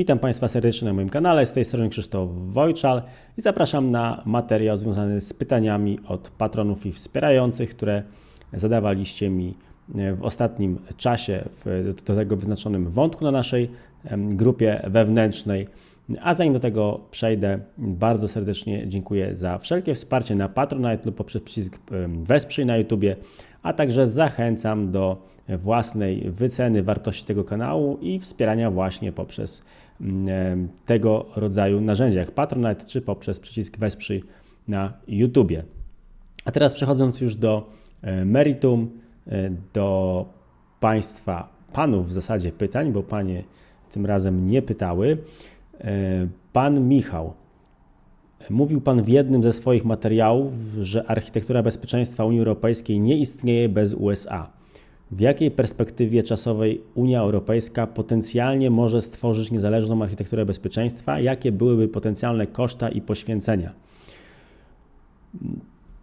Witam Państwa serdecznie na moim kanale, z tej strony Krzysztof Wojczal i zapraszam na materiał związany z pytaniami od patronów i wspierających, które zadawaliście mi e, w ostatnim czasie w, do tego wyznaczonym wątku na naszej grupie wewnętrznej. A zanim do tego przejdę, bardzo serdecznie dziękuję za wszelkie wsparcie na Patronite lub poprzez przycisk Wesprzyj na YouTubie, a także zachęcam do własnej wyceny wartości tego kanału i wspierania właśnie poprzez tego rodzaju narzędziach, Patronite czy poprzez przycisk Wesprzyj na YouTubie. A teraz przechodząc już do e, meritum, e, do Państwa, Panów w zasadzie pytań, bo Panie tym razem nie pytały. E, pan Michał. Mówił Pan w jednym ze swoich materiałów, że architektura bezpieczeństwa Unii Europejskiej nie istnieje bez USA. W jakiej perspektywie czasowej Unia Europejska potencjalnie może stworzyć niezależną architekturę bezpieczeństwa? Jakie byłyby potencjalne koszta i poświęcenia?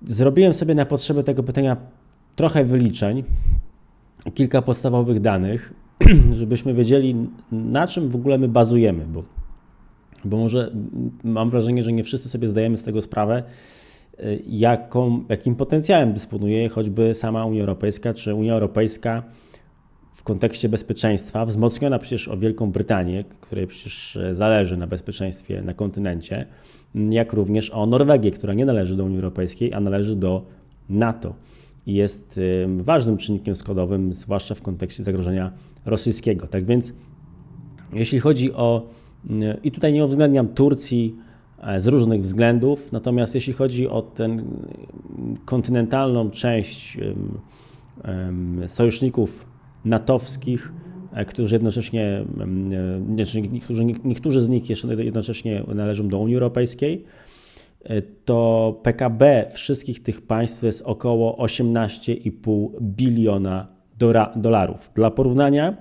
Zrobiłem sobie na potrzeby tego pytania trochę wyliczeń, kilka podstawowych danych, żebyśmy wiedzieli, na czym w ogóle my bazujemy, bo, bo może mam wrażenie, że nie wszyscy sobie zdajemy z tego sprawę, Y, jaką, jakim potencjałem dysponuje choćby sama Unia Europejska, czy Unia Europejska w kontekście bezpieczeństwa, wzmocniona przecież o Wielką Brytanię, której przecież e, zależy na bezpieczeństwie na kontynencie, jak również o Norwegię, która nie należy do Unii Europejskiej, a należy do NATO. I jest y, ważnym czynnikiem składowym, zwłaszcza w kontekście zagrożenia rosyjskiego. Tak więc, jeśli chodzi o. I tutaj nie uwzględniam Turcji, E, z różnych względów. Natomiast jeśli chodzi o tę kontynentalną część sojuszników natowskich, e, którzy jednocześnie, niektórzy, niektórzy z nich jeszcze jednocześnie należą do Unii Europejskiej, e, to PKB wszystkich tych państw jest około 18,5 biliona dolarów. Dla porównania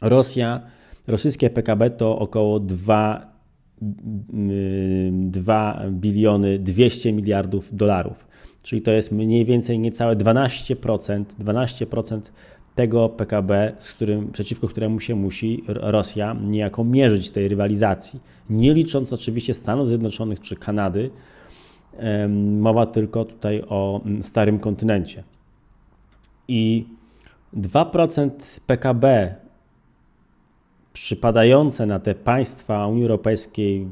Rosja, rosyjskie PKB to około 2 2 biliony 200 miliardów dolarów. Czyli to jest mniej więcej niecałe 12%, 12% tego PKB, z którym, przeciwko któremu się musi Rosja niejako mierzyć w tej rywalizacji. Nie licząc oczywiście Stanów Zjednoczonych czy Kanady, mowa tylko tutaj o mm, starym kontynencie. I 2% PKB przypadające na te państwa Unii Europejskiej,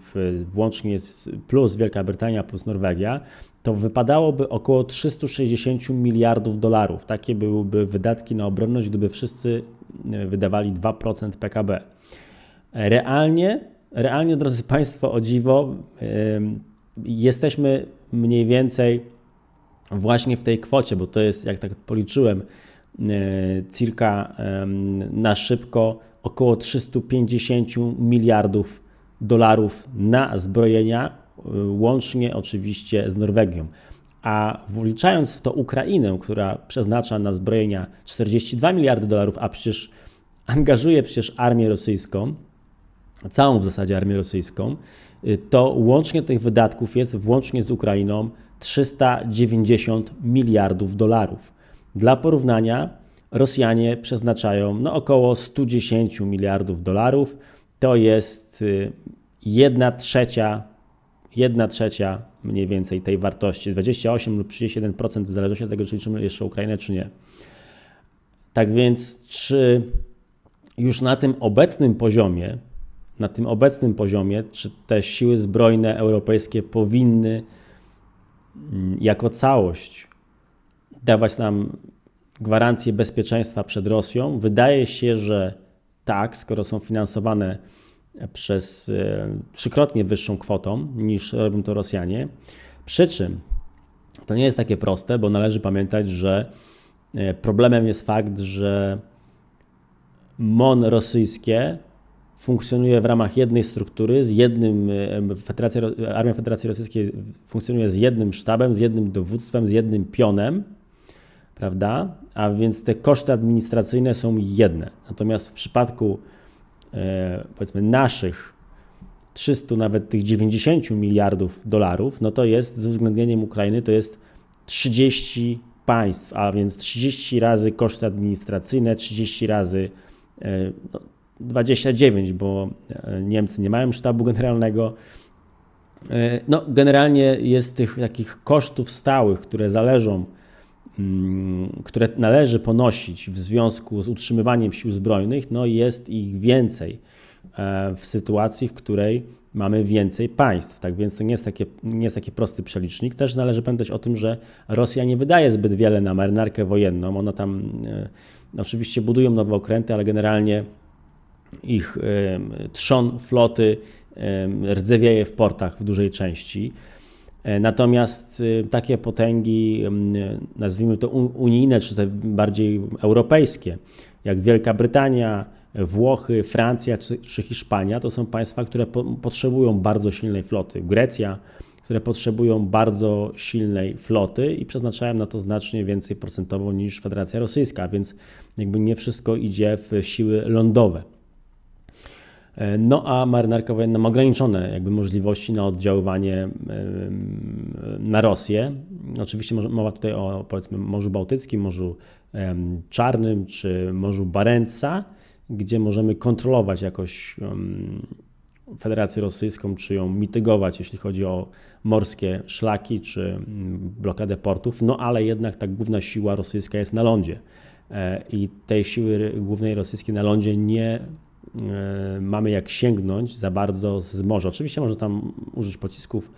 włącznie z plus Wielka Brytania plus Norwegia, to wypadałoby około 360 miliardów dolarów. Takie byłyby wydatki na obronność, gdyby wszyscy e, wydawali 2% PKB. Realnie, realnie, drodzy Państwo, o dziwo, jesteśmy mniej więcej właśnie w tej kwocie, bo to jest, jak tak policzyłem, e, circa na szybko około 350 miliardów dolarów na zbrojenia, y, łącznie oczywiście z Norwegią. A wliczając w to Ukrainę, która przeznacza na zbrojenia 42 miliardy dolarów, a przecież angażuje przecież armię rosyjską, całą w zasadzie armię rosyjską, y, to łącznie tych wydatków jest włącznie z Ukrainą 390 miliardów dolarów. Dla porównania Rosjanie przeznaczają no, około 110 miliardów dolarów. To jest 1 y, trzecia, jedna trzecia mniej więcej tej wartości, 28 lub 31% w zależności od tego, czy liczymy jeszcze Ukrainę, czy nie. Tak więc, czy już na tym obecnym poziomie, na tym obecnym poziomie, czy te siły zbrojne europejskie powinny mm, jako całość dawać nam gwarancję bezpieczeństwa przed Rosją? Wydaje się, że tak, skoro są finansowane przez e, trzykrotnie wyższą kwotą niż robią to Rosjanie. Przy czym to nie jest takie proste, bo należy pamiętać, że e, problemem jest fakt, że MON rosyjskie funkcjonuje w ramach jednej struktury, z jednym, e, Federacja, Armia Federacji Rosyjskiej funkcjonuje z jednym sztabem, z jednym dowództwem, z jednym pionem prawda? A więc te koszty administracyjne są jedne. Natomiast w przypadku e, powiedzmy naszych 300, nawet tych 90 miliardów dolarów, no to jest z uwzględnieniem Ukrainy to jest 30 państw, a więc 30 razy koszty administracyjne, 30 razy e, no, 29, bo e, Niemcy nie mają sztabu generalnego. No, generalnie jest tych takich kosztów stałych, które zależą Mm, które należy ponosić w związku z utrzymywaniem sił zbrojnych, no jest ich więcej e, w sytuacji, w której mamy więcej państw. Tak więc to nie jest, takie, nie jest taki prosty przelicznik. Też należy pamiętać o tym, że Rosja nie wydaje zbyt wiele na marynarkę wojenną. Ona tam e, oczywiście budują nowe okręty, ale generalnie ich e, trzon floty rdzewieje w portach w dużej części. E, natomiast y, takie potęgi, mm, y, nazwijmy to unijne, czy te bardziej europejskie, jak Wielka Brytania, Włochy, Francja czy, czy Hiszpania, to są państwa, które po, potrzebują bardzo silnej floty. Grecja, które potrzebują bardzo silnej floty i przeznaczałem na to znacznie więcej procentowo niż Federacja Rosyjska, więc jakby nie wszystko idzie w siły lądowe. No a marynarka wojenna ma ograniczone jakby możliwości na oddziaływanie na Rosję. Oczywiście mowa tutaj o powiedzmy Morzu Bałtyckim, Morzu Czarnym czy Morzu Barentsa, gdzie możemy kontrolować jakoś Federację Rosyjską, czy ją mitygować, jeśli chodzi o morskie szlaki czy blokadę portów, no ale jednak ta główna siła rosyjska jest na lądzie. E, I tej siły głównej rosyjskiej na lądzie nie E, mamy jak sięgnąć za bardzo z morza. Oczywiście można tam użyć pocisków,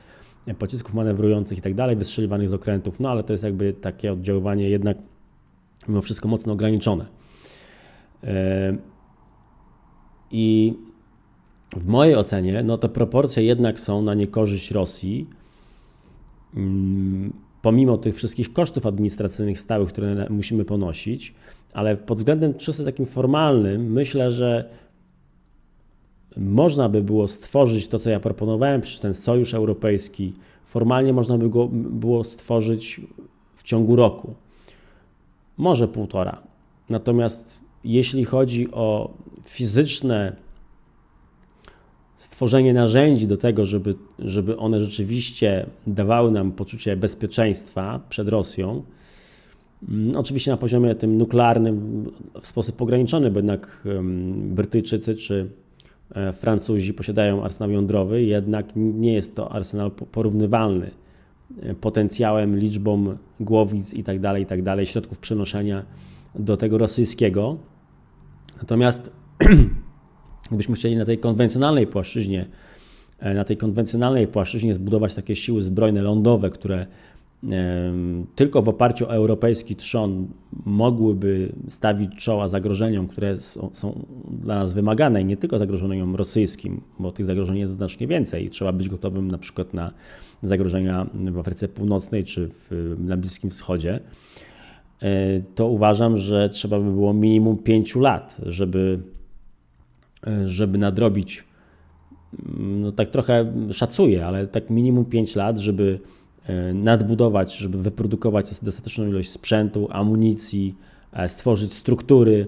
e, pocisków manewrujących i tak dalej, wystrzeliwanych z okrętów, no ale to jest jakby takie oddziaływanie jednak mimo wszystko mocno ograniczone. E, I w mojej ocenie, no to proporcje jednak są na niekorzyść Rosji. Mm, pomimo tych wszystkich kosztów administracyjnych stałych, które musimy ponosić, ale pod względem czysto takim formalnym, myślę, że można by było stworzyć to, co ja proponowałem, przecież ten sojusz europejski, formalnie można by go było stworzyć w ciągu roku. Może półtora. Natomiast jeśli chodzi o fizyczne stworzenie narzędzi do tego, żeby, żeby one rzeczywiście dawały nam poczucie bezpieczeństwa przed Rosją, mm, Oczywiście na poziomie tym nuklearnym w sposób ograniczony, bo jednak Brytyjczycy czy E, Francuzi posiadają arsenał jądrowy, jednak nie jest to arsenał porównywalny e, potencjałem, liczbą głowic itd., tak itd., tak środków przenoszenia do tego rosyjskiego. Natomiast gdybyśmy chcieli na tej konwencjonalnej płaszczyźnie, e, na tej konwencjonalnej płaszczyźnie zbudować takie siły zbrojne lądowe, które tylko w oparciu o europejski trzon mogłyby stawić czoła zagrożeniom, które są dla nas wymagane i nie tylko zagrożeniom rosyjskim, bo tych zagrożeń jest znacznie więcej. i Trzeba być gotowym na przykład na zagrożenia w Afryce Północnej czy w, na Bliskim Wschodzie. E, to uważam, że trzeba by było minimum pięciu lat, żeby, e, żeby nadrobić. Mm, no tak trochę szacuję, ale tak minimum pięć lat, żeby E, nadbudować, żeby wyprodukować dostateczną ilość sprzętu, amunicji, e, stworzyć struktury,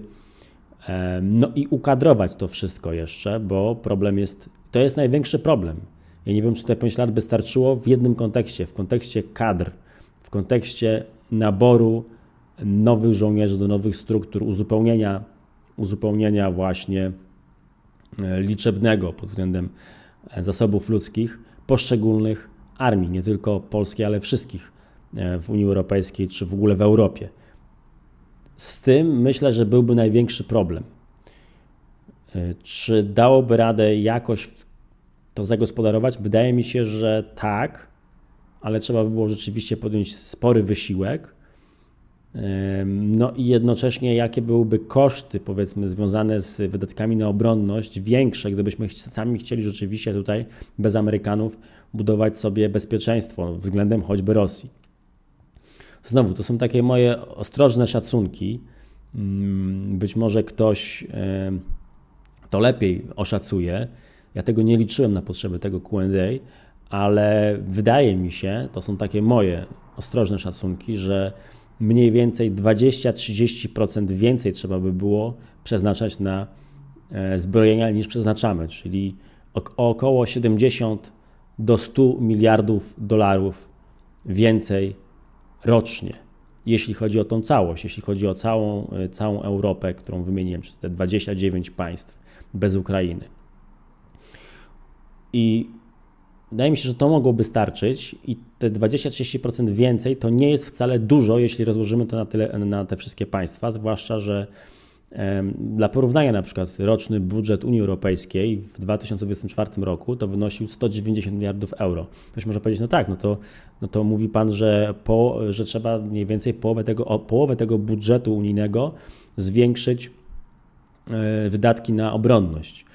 e, no i ukadrować to wszystko jeszcze, bo problem jest, to jest największy problem. Ja nie wiem, czy te 5 lat by starczyło w jednym kontekście, w kontekście kadr, w kontekście naboru nowych żołnierzy do nowych struktur, uzupełnienia, uzupełnienia właśnie liczebnego pod względem zasobów ludzkich poszczególnych armii, nie tylko polskiej, ale wszystkich e, w Unii Europejskiej czy w ogóle w Europie. Z tym myślę, że byłby największy problem. E, czy dałoby radę jakoś to zagospodarować? Wydaje mi się, że tak, ale trzeba by było rzeczywiście podjąć spory wysiłek. E, no i jednocześnie, jakie byłyby koszty, powiedzmy, związane z wydatkami na obronność większe, gdybyśmy sami chcieli rzeczywiście tutaj bez Amerykanów budować sobie bezpieczeństwo względem choćby Rosji. Znowu, to są takie moje ostrożne szacunki. Mm, być może ktoś e, to lepiej oszacuje. Ja tego nie liczyłem na potrzeby tego QA, ale wydaje mi się, to są takie moje ostrożne szacunki, że mniej więcej 20-30% więcej trzeba by było przeznaczać na e, zbrojenia niż przeznaczamy, czyli około 70 do 100 miliardów dolarów więcej rocznie, jeśli chodzi o tą całość, jeśli chodzi o całą, e, całą Europę, którą wymieniłem, czy te 29 państw bez Ukrainy. I wydaje mi się, że to mogłoby starczyć i te 20-30% więcej to nie jest wcale dużo, jeśli rozłożymy to na, tyle, na te wszystkie państwa, zwłaszcza, że dla porównania na przykład roczny budżet Unii Europejskiej w 2024 roku to wynosił 190 miliardów euro. Ktoś może powiedzieć, no tak, no to, no to mówi Pan, że, po, że trzeba mniej więcej połowę tego, o, połowę tego budżetu unijnego zwiększyć e, wydatki na obronność.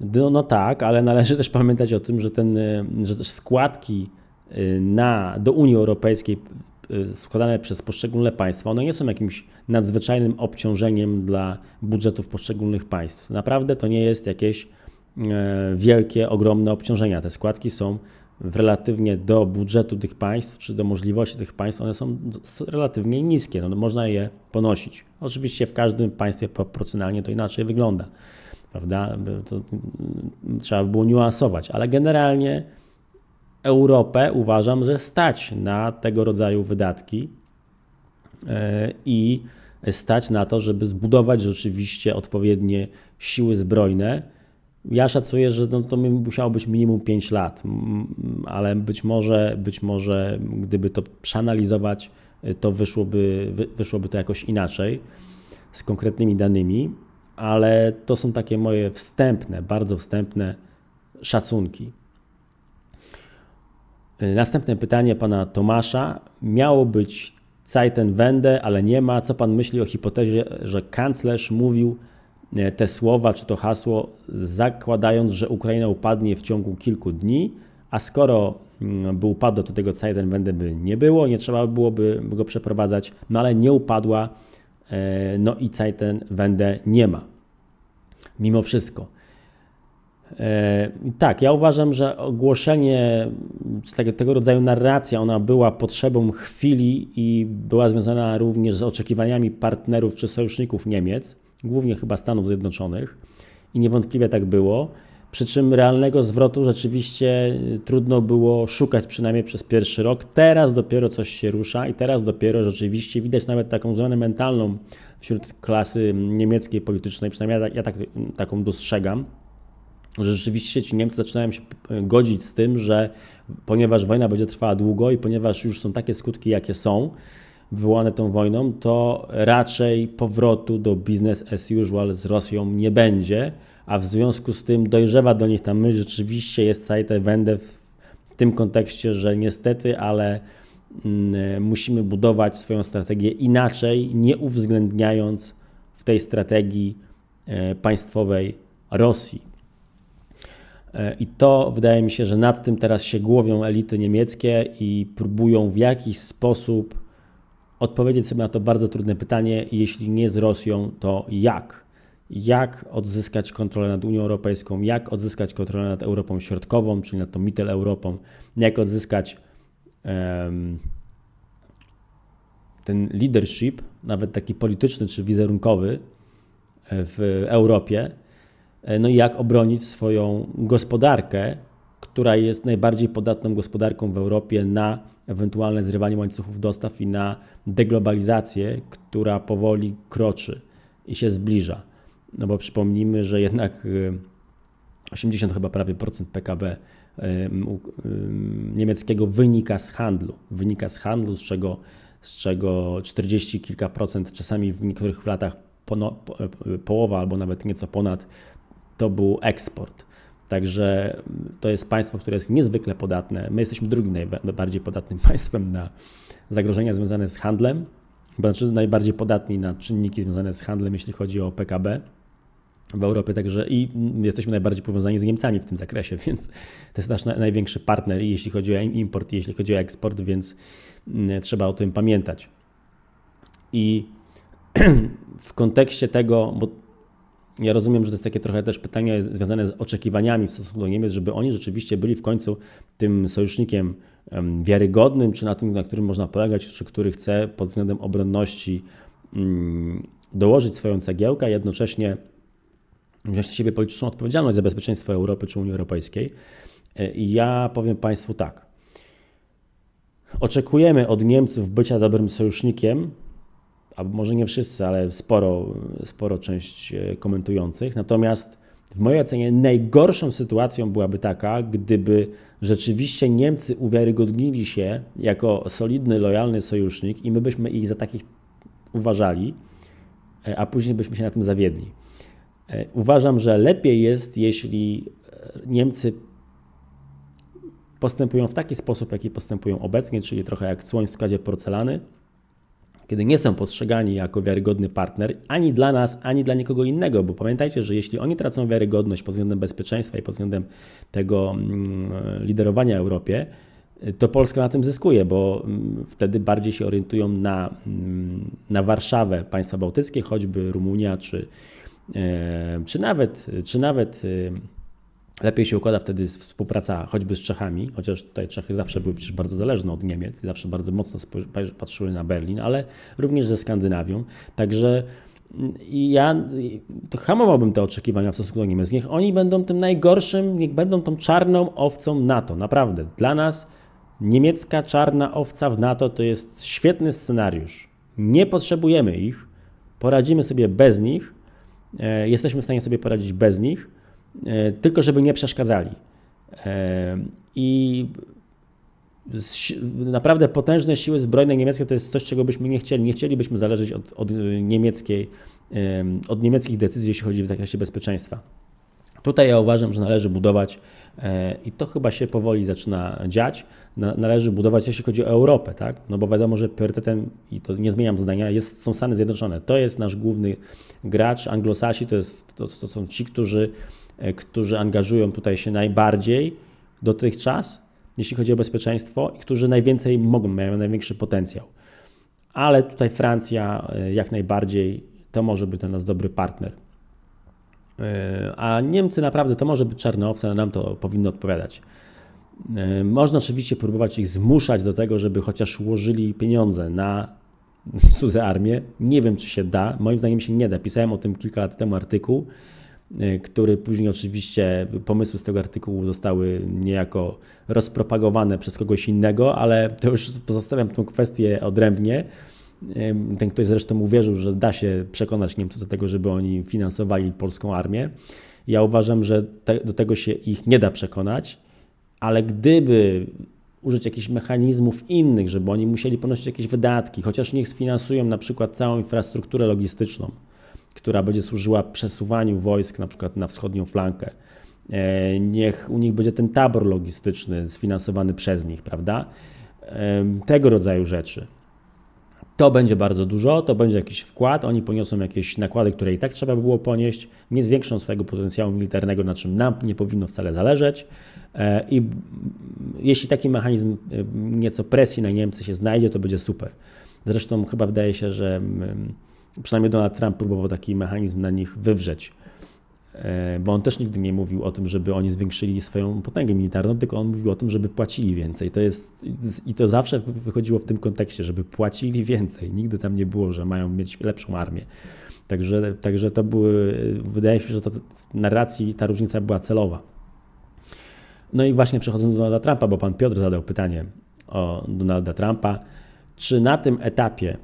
No, no tak, ale należy też pamiętać o tym, że, ten, e, że składki e, na, do Unii Europejskiej Y, składane przez poszczególne państwa, one nie są jakimś nadzwyczajnym obciążeniem dla budżetów poszczególnych państw. Naprawdę to nie jest jakieś e, wielkie, ogromne obciążenia. Te składki są relatywnie do budżetu tych państw, czy do możliwości tych państw, one są relatywnie niskie. No, można je ponosić. Oczywiście w każdym państwie proporcjonalnie to inaczej wygląda. Prawda? To mm, trzeba było niuansować, ale generalnie Europę uważam, że stać na tego rodzaju wydatki e, i stać na to, żeby zbudować rzeczywiście odpowiednie siły zbrojne. Ja szacuję, że no to musiało być minimum 5 lat, ale być może, być może gdyby to przeanalizować, e, to wyszłoby, wyszłoby to jakoś inaczej z konkretnymi danymi, ale to są takie moje wstępne, bardzo wstępne szacunki. Y, następne pytanie pana Tomasza. Miało być Zeitenwende, ale nie ma. Co pan myśli o hipotezie, że kanclerz mówił y, te słowa czy to hasło, zakładając, że Ukraina upadnie w ciągu kilku dni, a skoro mm, by upadło, to tego Zeitenwende by nie było, nie trzeba byłoby go przeprowadzać, no ale nie upadła, y, no i Zeitenwende nie ma. Mimo wszystko. E, tak, ja uważam, że ogłoszenie, tego rodzaju narracja, ona była potrzebą chwili i była związana również z oczekiwaniami partnerów czy sojuszników Niemiec, głównie chyba Stanów Zjednoczonych i niewątpliwie tak było. Przy czym realnego zwrotu rzeczywiście e, trudno było szukać, przynajmniej przez pierwszy rok. Teraz dopiero coś się rusza i teraz dopiero rzeczywiście widać nawet taką zmianę mentalną wśród klasy niemieckiej politycznej, przynajmniej ja, tak, ja tak, taką dostrzegam że rzeczywiście ci Niemcy zaczynają się e, godzić z tym, że ponieważ wojna będzie trwała długo i ponieważ już są takie skutki, jakie są wywołane tą wojną, to raczej powrotu do business as usual z Rosją nie będzie, a w związku z tym dojrzewa do nich ta myśl, rzeczywiście jest wędę w tym kontekście, że niestety, ale mm, e, musimy budować swoją strategię inaczej, nie uwzględniając w tej strategii e, państwowej Rosji. E, I to wydaje mi się, że nad tym teraz się głowią elity niemieckie i próbują w jakiś sposób odpowiedzieć sobie na to bardzo trudne pytanie, jeśli nie z Rosją, to jak? Jak odzyskać kontrolę nad Unią Europejską, jak odzyskać kontrolę nad Europą Środkową, czyli nad tą Mittel Europą, jak odzyskać um, ten leadership, nawet taki polityczny czy wizerunkowy e, w Europie, E, no i jak obronić swoją gospodarkę, która jest najbardziej podatną gospodarką w Europie na ewentualne zrywanie łańcuchów dostaw i na deglobalizację, która powoli kroczy i się zbliża. No bo przypomnijmy, że jednak 80 e, chyba prawie procent PKB e, niemieckiego wynika z handlu. Wynika z handlu, z czego, z czego 40 kilka procent, czasami w niektórych latach pono, po, połowa albo nawet nieco ponad to był eksport. Także mm, to jest państwo, które jest niezwykle podatne. My jesteśmy drugim najbardziej podatnym państwem na zagrożenia związane z handlem, znaczy najbardziej podatni na czynniki związane z handlem, jeśli chodzi o PKB w Europie, także i mm, jesteśmy najbardziej powiązani z Niemcami w tym zakresie, więc to jest nasz największy partner, jeśli chodzi o import, jeśli chodzi o eksport, więc mm, trzeba o tym pamiętać. I w kontekście tego, bo ja rozumiem, że to jest takie trochę też pytanie związane z oczekiwaniami w stosunku do Niemiec, żeby oni rzeczywiście byli w końcu tym sojusznikiem wiarygodnym, czy na tym, na którym można polegać, czy który chce pod względem obronności mm, dołożyć swoją cegiełkę, a jednocześnie wziąć na siebie polityczną odpowiedzialność za bezpieczeństwo Europy czy Unii Europejskiej. E, ja powiem Państwu tak. Oczekujemy od Niemców bycia dobrym sojusznikiem, a może nie wszyscy, ale sporo, sporo część e, komentujących. Natomiast w mojej ocenie najgorszą sytuacją byłaby taka, gdyby rzeczywiście Niemcy uwiarygodnili się jako solidny, lojalny sojusznik i my byśmy ich za takich uważali, e, a później byśmy się na tym zawiedli. E, uważam, że lepiej jest, jeśli Niemcy postępują w taki sposób, jaki postępują obecnie, czyli trochę jak słoń w składzie porcelany, kiedy nie są postrzegani jako wiarygodny partner ani dla nas, ani dla nikogo innego, bo pamiętajcie, że jeśli oni tracą wiarygodność pod względem bezpieczeństwa i pod względem tego mm, liderowania Europie, to Polska na tym zyskuje, bo mm, wtedy bardziej się orientują na, mm, na Warszawę, państwa bałtyckie, choćby Rumunia, czy, e, czy nawet, czy nawet y, Lepiej się układa wtedy współpraca choćby z Czechami, chociaż tutaj Czechy zawsze były przecież bardzo zależne od Niemiec i zawsze bardzo mocno patrzyły na Berlin, ale również ze Skandynawią. Także mm, ja to hamowałbym te oczekiwania w stosunku do Niemiec. Niech oni będą tym najgorszym, niech będą tą czarną owcą NATO. Naprawdę, dla nas niemiecka czarna owca w NATO to jest świetny scenariusz. Nie potrzebujemy ich, poradzimy sobie bez nich, e, jesteśmy w stanie sobie poradzić bez nich E, tylko żeby nie przeszkadzali. E, I naprawdę potężne siły zbrojne niemieckie to jest coś, czego byśmy nie chcieli. Nie chcielibyśmy zależeć od, od e, niemieckiej, od niemieckich decyzji, jeśli chodzi w zakresie bezpieczeństwa. Tutaj ja uważam, że należy budować i to chyba się powoli zaczyna dziać. Należy budować, jeśli chodzi o Europę, tak? No bo wiadomo, że priorytetem, i to nie zmieniam zdania, jest, są Stany Zjednoczone. To jest nasz główny gracz. Anglosasi to, jest, to, to są ci, którzy E, którzy angażują tutaj się najbardziej dotychczas, jeśli chodzi o bezpieczeństwo, i którzy najwięcej mogą, mają największy potencjał. Ale tutaj Francja e, jak najbardziej to może być dla nas dobry partner. E, a Niemcy naprawdę to może być czarne owce, nam to powinno odpowiadać. Można oczywiście próbować ich zmuszać do tego, żeby chociaż łożyli pieniądze na cudze armię. Nie wiem, czy się da. Moim zdaniem się nie da. Pisałem o tym kilka lat temu artykuł. Y, który później oczywiście pomysły z tego artykułu zostały niejako rozpropagowane przez kogoś innego, ale to już pozostawiam tą kwestię odrębnie. Y, ten ktoś zresztą uwierzył, że da się przekonać Niemców do tego, żeby oni finansowali polską armię. Ja uważam, że te, do tego się ich nie da przekonać, ale gdyby użyć jakichś mechanizmów innych, żeby oni musieli ponosić jakieś wydatki, chociaż niech sfinansują na przykład całą infrastrukturę logistyczną, która będzie służyła przesuwaniu wojsk na przykład na wschodnią flankę. E, niech u nich będzie ten tabor logistyczny sfinansowany przez nich, prawda? E, tego rodzaju rzeczy. To będzie bardzo dużo, to będzie jakiś wkład, oni poniosą jakieś nakłady, które i tak trzeba by było ponieść, nie zwiększą swojego potencjału militarnego, na czym nam nie powinno wcale zależeć. E, I jeśli taki mechanizm nieco presji na Niemcy się znajdzie, to będzie super. Zresztą chyba wydaje się, że mm, Przynajmniej Donald Trump próbował taki mechanizm na nich wywrzeć. E, bo on też nigdy nie mówił o tym, żeby oni zwiększyli swoją potęgę militarną, tylko on mówił o tym, żeby płacili więcej. To jest, I to zawsze wychodziło w tym kontekście, żeby płacili więcej. Nigdy tam nie było, że mają mieć lepszą armię. Także, także to były, wydaje się, że to w narracji ta różnica była celowa. No i właśnie przechodząc do Donalda Trumpa, bo pan Piotr zadał pytanie o Donalda Trumpa, czy na tym etapie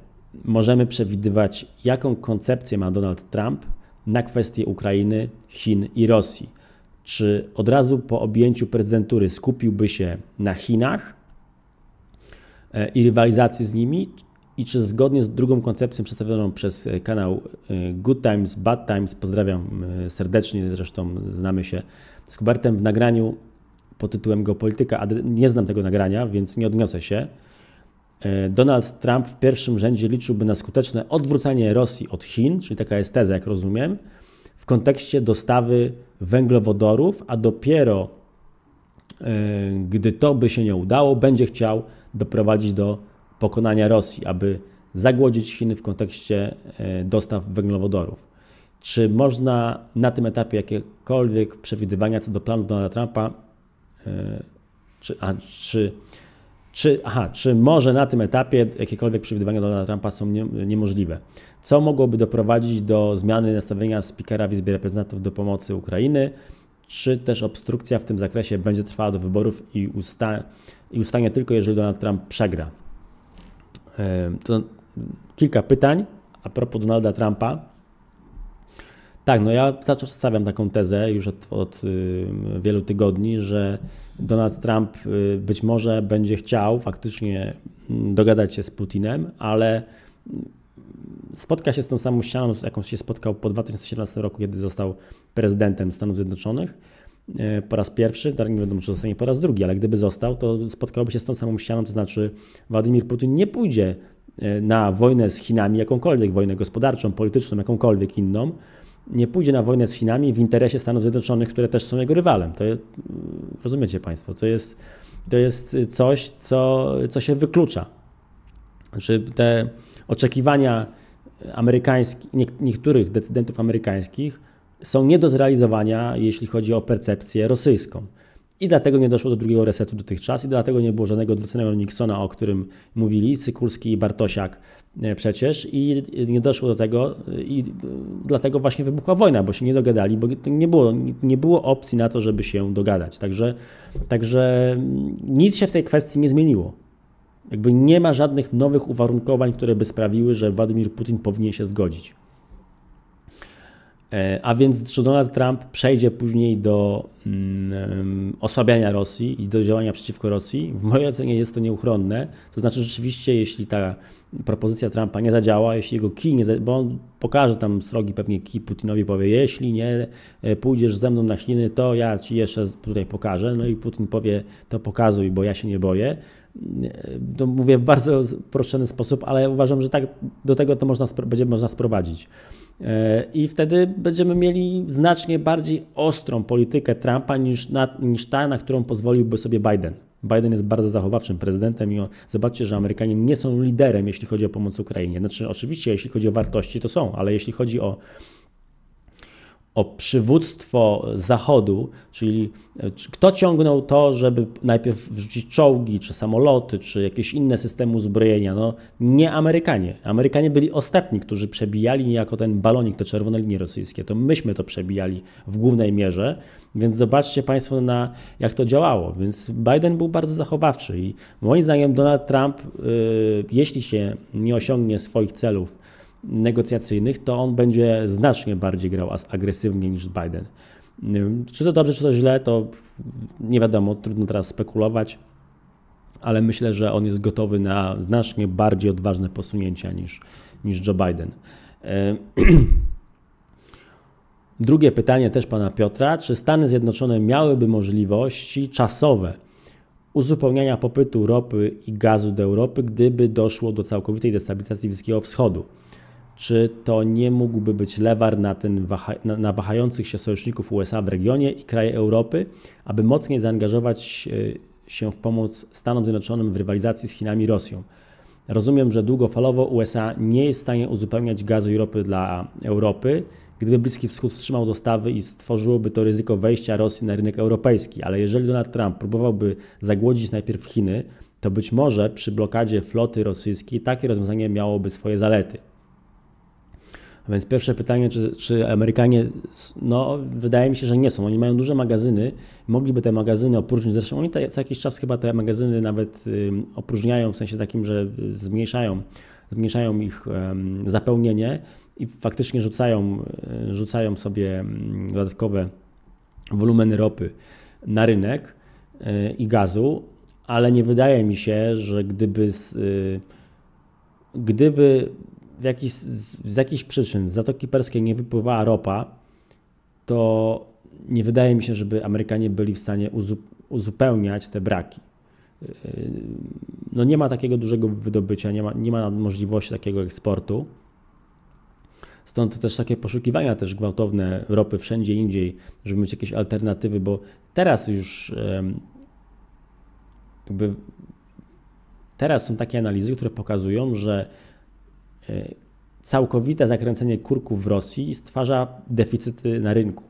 możemy przewidywać, jaką koncepcję ma Donald Trump na kwestie Ukrainy, Chin i Rosji. Czy od razu po objęciu prezydentury skupiłby się na Chinach e, i rywalizacji z nimi, i czy zgodnie z drugą koncepcją przedstawioną przez e, kanał e, Good Times, Bad Times, pozdrawiam serdecznie, zresztą znamy się z Kubertem w nagraniu pod tytułem Geopolityka, a nie znam tego nagrania, więc nie odniosę się. E, Donald Trump w pierwszym rzędzie liczyłby na skuteczne odwrócenie Rosji od Chin, czyli taka jest teza, jak rozumiem, w kontekście dostawy węglowodorów, a dopiero e, gdy to by się nie udało, będzie chciał doprowadzić do pokonania Rosji, aby zagłodzić Chiny w kontekście e, dostaw węglowodorów. Czy można na tym etapie jakiekolwiek przewidywania co do planu Donalda Trumpa, czy, a, czy czy, aha, czy może na tym etapie jakiekolwiek przewidywania Donalda Trumpa są nie, niemożliwe? Co mogłoby doprowadzić do zmiany nastawienia spikera w Izbie Reprezentantów do pomocy Ukrainy? Czy też obstrukcja w tym zakresie będzie trwała do wyborów i, usta i ustanie tylko, jeżeli Donald Trump przegra? E, to kilka pytań a propos Donalda Trumpa. Tak, no ja cały czas stawiam taką tezę już od, od y, wielu tygodni, że Donald Trump y, być może będzie chciał faktycznie mm, dogadać się z Putinem, ale mm, spotka się z tą samą ścianą, z jaką się spotkał po 2017 roku, kiedy został prezydentem Stanów Zjednoczonych y, po raz pierwszy, tak nie wiadomo, czy zostanie po raz drugi, ale gdyby został, to spotkałby się z tą samą ścianą, to znaczy Władimir Putin nie pójdzie na wojnę z Chinami, jakąkolwiek wojnę gospodarczą, polityczną, jakąkolwiek inną, nie pójdzie na wojnę z Chinami w interesie Stanów Zjednoczonych, które też są jego rywalem. To, rozumiecie Państwo, to jest, to jest coś, co, co się wyklucza. Znaczy te oczekiwania amerykańskich, niektórych decydentów amerykańskich są nie do zrealizowania, jeśli chodzi o percepcję rosyjską. I dlatego nie doszło do drugiego resetu dotychczas i dlatego nie było żadnego odwróconego Nixona, o którym mówili Cykulski i Bartosiak e, przecież i nie doszło do tego e, i e, dlatego właśnie wybuchła wojna, bo się nie dogadali, bo nie było, nie było opcji na to, żeby się dogadać. Także, także mm, nic się w tej kwestii nie zmieniło. Jakby nie ma żadnych nowych uwarunkowań, które by sprawiły, że Władimir Putin powinien się zgodzić. E, a więc czy Donald Trump przejdzie później do mm, osłabiania Rosji i do działania przeciwko Rosji? W mojej ocenie jest to nieuchronne. To znaczy, rzeczywiście, jeśli ta propozycja Trumpa nie zadziała, jeśli jego kij nie bo on pokaże tam srogi pewnie kij Putinowi, powie, jeśli nie e, pójdziesz ze mną na Chiny, to ja ci jeszcze tutaj pokażę. No i Putin powie, to pokazuj, bo ja się nie boję. E, to mówię w bardzo uproszczony sposób, ale uważam, że tak do tego to można, będzie można sprowadzić. E, I wtedy będziemy mieli znacznie bardziej ostrą politykę Trumpa niż, na, niż ta, na którą pozwoliłby sobie Biden. Biden jest bardzo zachowawczym prezydentem i zobaczcie, że Amerykanie nie są liderem, jeśli chodzi o pomoc Ukrainie. Znaczy, oczywiście, jeśli chodzi o wartości, to są, ale jeśli chodzi o o przywództwo Zachodu, czyli e, kto ciągnął to, żeby najpierw wrzucić czołgi, czy samoloty, czy jakieś inne systemy uzbrojenia. No, nie Amerykanie. Amerykanie byli ostatni, którzy przebijali niejako ten balonik, te czerwone linie rosyjskie. To myśmy to przebijali w głównej mierze, więc zobaczcie Państwo, na, jak to działało. Więc Biden był bardzo zachowawczy i moim zdaniem Donald Trump, yy, jeśli się nie osiągnie swoich celów, negocjacyjnych, to on będzie znacznie bardziej grał agresywnie niż Biden. Czy to dobrze, czy to źle, to nie wiadomo, trudno teraz spekulować, ale myślę, że on jest gotowy na znacznie bardziej odważne posunięcia niż, niż Joe Biden. E, drugie pytanie też pana Piotra. Czy Stany Zjednoczone miałyby możliwości czasowe uzupełniania popytu ropy i gazu do Europy, gdyby doszło do całkowitej destabilizacji Bliskiego Wschodu? czy to nie mógłby być lewar na, ten waha na, na wahających się sojuszników USA w regionie i kraje Europy, aby mocniej zaangażować e, się w pomoc Stanom Zjednoczonym w rywalizacji z Chinami i Rosją. Rozumiem, że długofalowo USA nie jest w stanie uzupełniać gazu i ropy dla Europy, gdyby Bliski Wschód wstrzymał dostawy i stworzyłoby to ryzyko wejścia Rosji na rynek europejski. Ale jeżeli Donald Trump próbowałby zagłodzić najpierw Chiny, to być może przy blokadzie floty rosyjskiej takie rozwiązanie miałoby swoje zalety. A więc pierwsze pytanie, czy, czy, Amerykanie, no wydaje mi się, że nie są. Oni mają duże magazyny, mogliby te magazyny opróżnić. Zresztą oni te, co jakiś czas chyba te magazyny nawet opróżniają, w sensie takim, że y, zmniejszają, zmniejszają ich zapełnienie i faktycznie rzucają, y, rzucają sobie dodatkowe wolumeny ropy na rynek y, i gazu, ale nie wydaje mi się, że gdyby, gdyby w jakiś, z jakichś przyczyn z Zatoki Perskiej nie wypływała ropa, to nie wydaje mi się, żeby Amerykanie byli w stanie uzupełniać te braki. No nie ma takiego dużego wydobycia, nie ma, nie ma możliwości takiego eksportu. Stąd też takie poszukiwania też gwałtowne ropy wszędzie indziej, żeby mieć jakieś alternatywy, bo teraz już jakby teraz są takie analizy, które pokazują, że E, całkowite zakręcenie kurków w Rosji stwarza deficyty na rynku.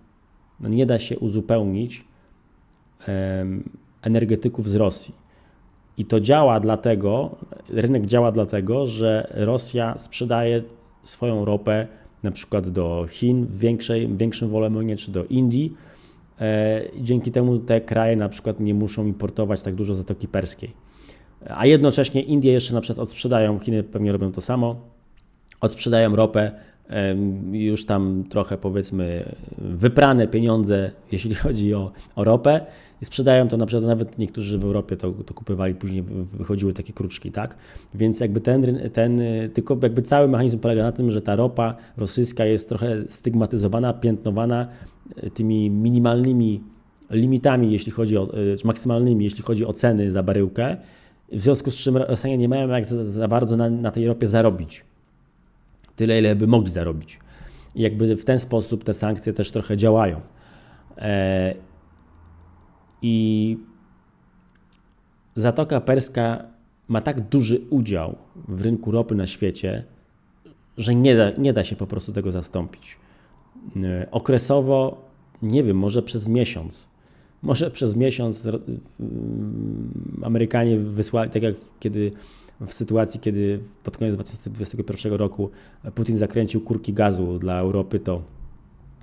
No nie da się uzupełnić energetyków z Rosji. I to działa dlatego, rynek działa dlatego, że Rosja sprzedaje swoją ropę na przykład do Chin w, większej, w większym wolumenie czy do Indii. E, dzięki temu te kraje na przykład nie muszą importować tak dużo Zatoki Perskiej. A jednocześnie Indie jeszcze na przykład odsprzedają, Chiny pewnie robią to samo odsprzedają ropę, już tam trochę powiedzmy wyprane pieniądze, jeśli chodzi o, o ropę i sprzedają to na przykład nawet niektórzy w Europie to, to kupywali, później wychodziły takie kruczki, tak? Więc jakby ten, ten, tylko jakby cały mechanizm polega na tym, że ta ropa rosyjska jest trochę stygmatyzowana, piętnowana e, tymi minimalnymi limitami, jeśli chodzi o, e, czy maksymalnymi, jeśli chodzi o ceny za baryłkę, w związku z czym Rosjanie nie mają jak za, za bardzo na, na tej ropie zarobić tyle, ile by mogli zarobić. I jakby w ten sposób te sankcje też trochę działają. E, I Zatoka Perska ma tak duży udział w rynku ropy na świecie, że nie da, nie da się po prostu tego zastąpić. E, okresowo, nie wiem, może przez miesiąc. Może przez miesiąc e, Amerykanie wysłali, tak jak kiedy w sytuacji, kiedy pod koniec 2021 roku Putin zakręcił kurki gazu dla Europy, to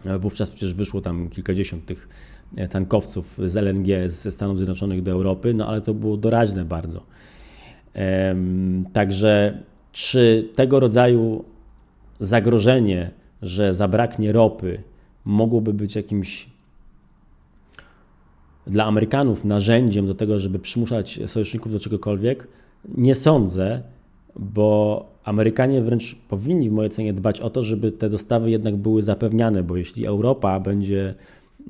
e, wówczas przecież wyszło tam kilkadziesiąt tych e, tankowców z LNG ze Stanów Zjednoczonych do Europy, no ale to było doraźne bardzo. Także czy tego rodzaju zagrożenie, że zabraknie ropy, mogłoby być jakimś dla Amerykanów narzędziem do tego, żeby przymuszać sojuszników do czegokolwiek, nie sądzę, bo Amerykanie wręcz powinni w mojej ocenie dbać o to, żeby te dostawy jednak były zapewniane, bo jeśli Europa będzie,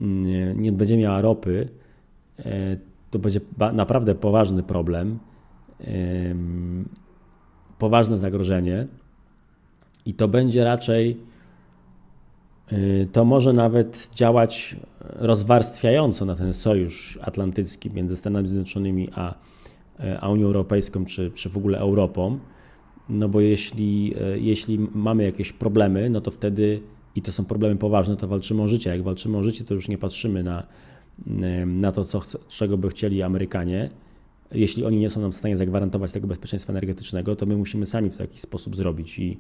mm, nie, nie będzie miała ropy, e, to będzie naprawdę poważny problem, poważne zagrożenie i to będzie raczej, e, to może nawet działać rozwarstwiająco na ten sojusz atlantycki między Stanami Zjednoczonymi a E, a Unią Europejską czy, czy w ogóle Europą. No bo jeśli, e, jeśli mamy jakieś problemy, no to wtedy, i to są problemy poważne, to walczymy o życie. Jak walczymy o życie, to już nie patrzymy na, e, na to, co, czego by chcieli Amerykanie. Jeśli oni nie są nam w stanie zagwarantować tego bezpieczeństwa energetycznego, to my musimy sami w to jakiś sposób zrobić. I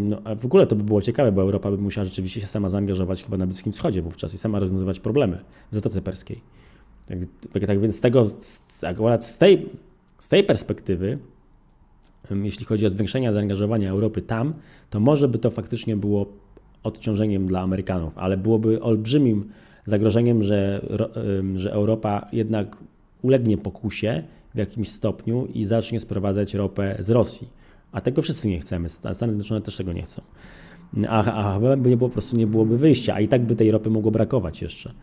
no, w ogóle to by było ciekawe, bo Europa by musiała rzeczywiście się sama zaangażować chyba na Bliskim Wschodzie wówczas i sama rozwiązywać problemy w Zatoce Perskiej. Tak, tak więc z tego, z, akurat z tej, z tej perspektywy, jeśli chodzi o zwiększenie zaangażowania Europy tam, to może by to faktycznie było odciążeniem dla Amerykanów, ale byłoby olbrzymim zagrożeniem, że, że Europa jednak ulegnie pokusie w jakimś stopniu i zacznie sprowadzać ropę z Rosji, A tego wszyscy nie chcemy. Stany Zjednoczone też tego nie chcą. A, a, a po prostu nie byłoby wyjścia, a i tak by tej ropy mogło brakować jeszcze.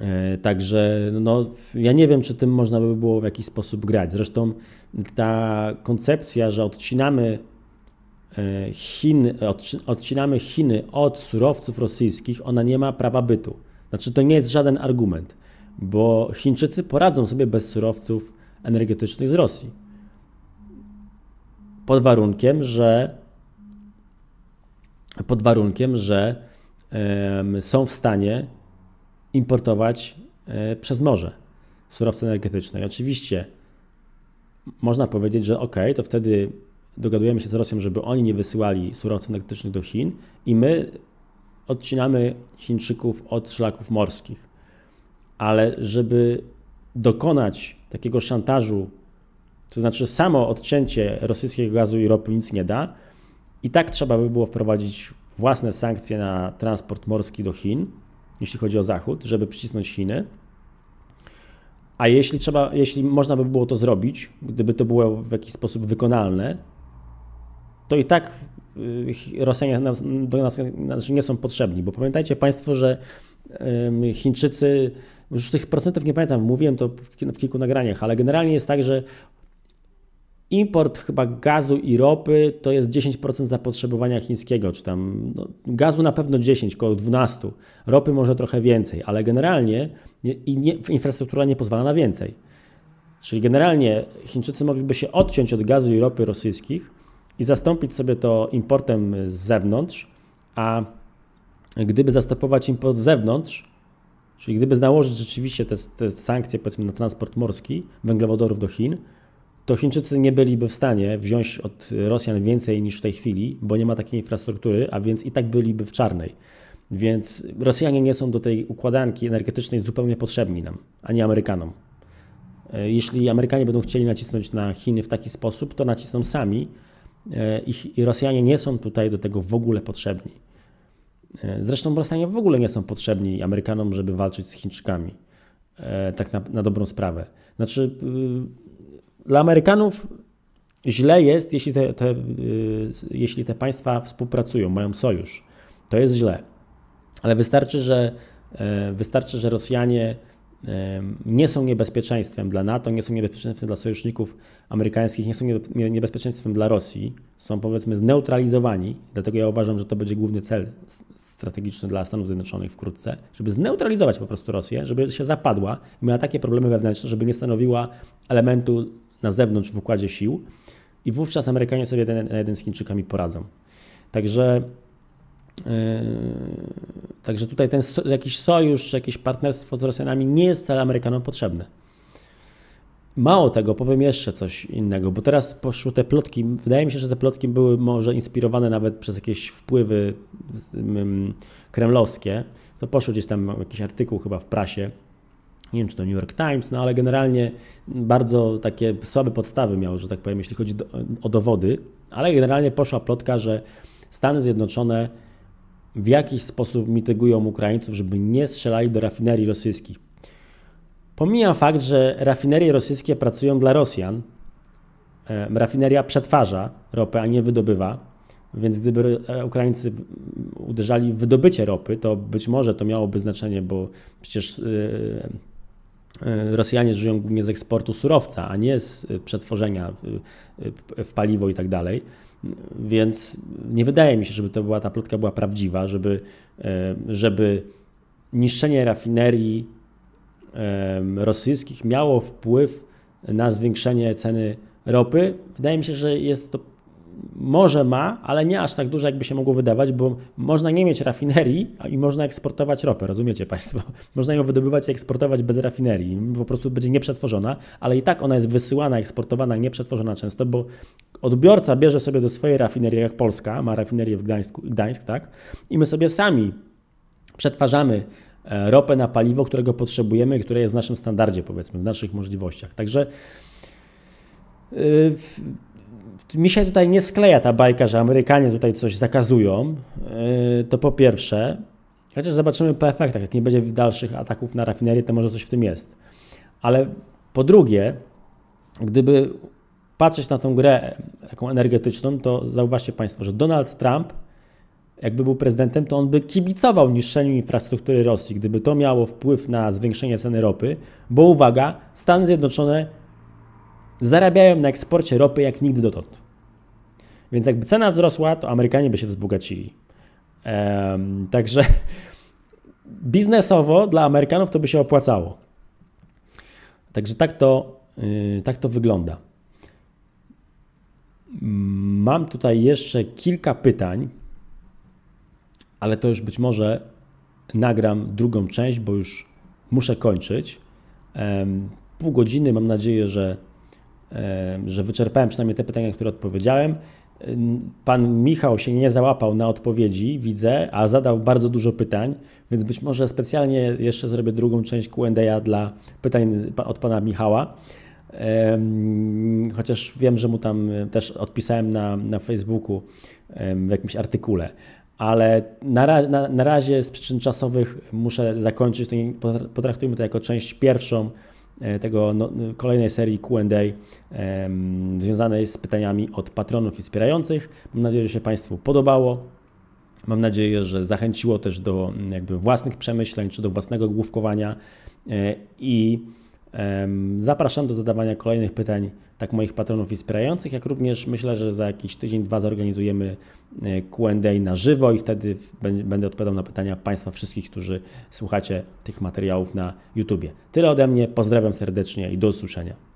E, także no, ja nie wiem, czy tym można by było w jakiś sposób grać. Zresztą ta koncepcja, że odcinamy e, Chin, odcinamy Chiny od surowców rosyjskich, ona nie ma prawa bytu. Znaczy, to nie jest żaden argument, bo Chińczycy poradzą sobie bez surowców energetycznych z Rosji. Pod warunkiem, że pod warunkiem, że są w stanie importować e, przez morze surowce energetyczne. I oczywiście można powiedzieć, że ok, to wtedy dogadujemy się z Rosją, żeby oni nie wysyłali surowców energetycznych do Chin i my odcinamy Chińczyków od szlaków morskich. Ale żeby dokonać takiego szantażu, to znaczy samo odcięcie rosyjskiego gazu i ropy nic nie da, i tak trzeba by było wprowadzić własne sankcje na transport morski do Chin, jeśli chodzi o Zachód, żeby przycisnąć Chiny. A jeśli trzeba, jeśli można by było to zrobić, gdyby to było w jakiś sposób wykonalne, to i tak y, Rosjanie do nas znaczy nie są potrzebni, bo pamiętajcie Państwo, że Chińczycy, już tych procentów nie pamiętam, mówiłem to w kilku nagraniach, ale generalnie jest tak, że import chyba gazu i ropy to jest 10% zapotrzebowania chińskiego, czy tam no, gazu na pewno 10, około 12, ropy może trochę więcej, ale generalnie i nie, infrastruktura nie pozwala na więcej. Czyli generalnie Chińczycy mogliby się odciąć od gazu i ropy rosyjskich i zastąpić sobie to importem z zewnątrz, a gdyby zastopować import z zewnątrz, czyli gdyby nałożyć rzeczywiście te, te sankcje powiedzmy na transport morski węglowodorów do Chin, to Chińczycy nie byliby w stanie wziąć od Rosjan więcej niż w tej chwili, bo nie ma takiej infrastruktury, a więc i tak byliby w czarnej. Więc Rosjanie nie są do tej układanki energetycznej zupełnie potrzebni nam, ani Amerykanom. E, jeśli Amerykanie będą chcieli nacisnąć na Chiny w taki sposób, to nacisną sami e, i Rosjanie nie są tutaj do tego w ogóle potrzebni. E, zresztą Rosjanie w ogóle nie są potrzebni Amerykanom, żeby walczyć z Chińczykami, tak na, na dobrą sprawę. Znaczy, y, dla Amerykanów źle jest, jeśli te, te, y, jeśli te państwa współpracują, mają sojusz. To jest źle. Ale wystarczy, że, e, wystarczy, że Rosjanie e, nie są niebezpieczeństwem dla NATO, nie są niebezpieczeństwem dla sojuszników amerykańskich, nie są niebezpieczeństwem dla Rosji, są powiedzmy zneutralizowani, dlatego ja uważam, że to będzie główny cel strategiczny dla Stanów Zjednoczonych wkrótce, żeby zneutralizować po prostu Rosję, żeby się zapadła i miała takie problemy wewnętrzne, żeby nie stanowiła elementu na zewnątrz w układzie sił i wówczas Amerykanie sobie jeden na jeden z Chińczykami poradzą. Także, yy, także tutaj ten jakiś sojusz, jakieś partnerstwo z Rosjanami nie jest wcale Amerykanom potrzebne. Mało tego, powiem jeszcze coś innego, bo teraz poszły te plotki. Wydaje mi się, że te plotki były może inspirowane nawet przez jakieś wpływy kremlowskie. To poszło gdzieś tam jakiś artykuł chyba w prasie nie wiem czy to New York Times, no ale generalnie bardzo takie słabe podstawy miało, że tak powiem, jeśli chodzi do, o dowody, ale generalnie poszła plotka, że Stany Zjednoczone w jakiś sposób mitygują Ukraińców, żeby nie strzelali do rafinerii rosyjskich. Pomijam fakt, że rafinerie rosyjskie pracują dla Rosjan. E, rafineria przetwarza ropę, a nie wydobywa. Więc gdyby e, Ukraińcy uderzali w wydobycie ropy, to być może to miałoby znaczenie, bo przecież e, E, Rosjanie żyją głównie z eksportu surowca, a nie z e, przetworzenia e, w, paliwo i tak dalej. Więc nie wydaje mi się, żeby to była, ta plotka była prawdziwa, żeby, żeby niszczenie rafinerii rosyjskich miało wpływ na zwiększenie ceny ropy. Wydaje mi się, że jest to może ma, ale nie aż tak dużo, jakby się mogło wydawać, bo można nie mieć rafinerii i można eksportować ropę, rozumiecie Państwo? Można ją wydobywać i eksportować bez rafinerii, po prostu będzie nieprzetworzona, ale i tak ona jest wysyłana, eksportowana, nieprzetworzona często, bo odbiorca bierze sobie do swojej rafinerii, jak Polska ma rafinerię w Gdańsku, Gdańsk, tak? I my sobie sami przetwarzamy e, ropę na paliwo, którego potrzebujemy, które jest w naszym standardzie, powiedzmy, w naszych możliwościach. Także yy, mi się tutaj nie skleja ta bajka, że Amerykanie tutaj coś zakazują. E, to po pierwsze. Chociaż zobaczymy po efektach. Jak nie będzie dalszych ataków na rafinerię, to może coś w tym jest. Ale po drugie, gdyby patrzeć na tą grę taką energetyczną, to zauważcie Państwo, że Donald Trump, jakby był prezydentem, to on by kibicował niszczeniu infrastruktury Rosji, gdyby to miało wpływ na zwiększenie ceny ropy, bo uwaga, Stany Zjednoczone zarabiają na eksporcie ropy jak nigdy dotąd. Więc jakby cena wzrosła, to Amerykanie by się wzbogacili. Um, także biznesowo dla Amerykanów to by się opłacało. Także tak to, yy, tak to wygląda. Mam tutaj jeszcze kilka pytań, ale to już być może nagram drugą część, bo już muszę kończyć. pół godziny, mam nadzieję, że że wyczerpałem przynajmniej te pytania, które odpowiedziałem. Pan Michał się nie załapał na odpowiedzi, widzę, a zadał bardzo dużo pytań, więc być może specjalnie jeszcze zrobię drugą część QA dla pytań od pana Michała. Chociaż wiem, że mu tam e, też odpisałem na, na Facebooku w jakimś artykule, ale na, na, na razie z przyczyn czasowych muszę zakończyć. Potraktujmy to jako część pierwszą E, tego no, kolejnej serii QA um, związanej z pytaniami od patronów i wspierających. Mam nadzieję, że się Państwu podobało. Mam nadzieję, że zachęciło też do jakby własnych przemyśleń czy do własnego główkowania e, i Zapraszam do zadawania kolejnych pytań tak moich patronów i wspierających, jak również myślę, że za jakiś tydzień, dwa zorganizujemy e, Q&A na żywo i wtedy będę odpowiadał na pytania Państwa wszystkich, którzy słuchacie tych materiałów na YouTube. Tyle ode mnie, pozdrawiam serdecznie i do usłyszenia.